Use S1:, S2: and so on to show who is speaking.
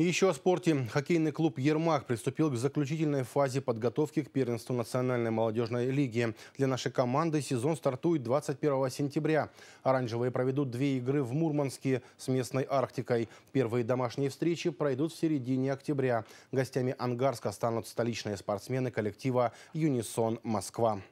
S1: И еще о спорте. Хоккейный клуб «Ермак» приступил к заключительной фазе подготовки к первенству Национальной молодежной лиги. Для нашей команды сезон стартует 21 сентября. Оранжевые проведут две игры в Мурманске с местной Арктикой. Первые домашние встречи пройдут в середине октября. Гостями Ангарска станут столичные спортсмены коллектива «Юнисон Москва».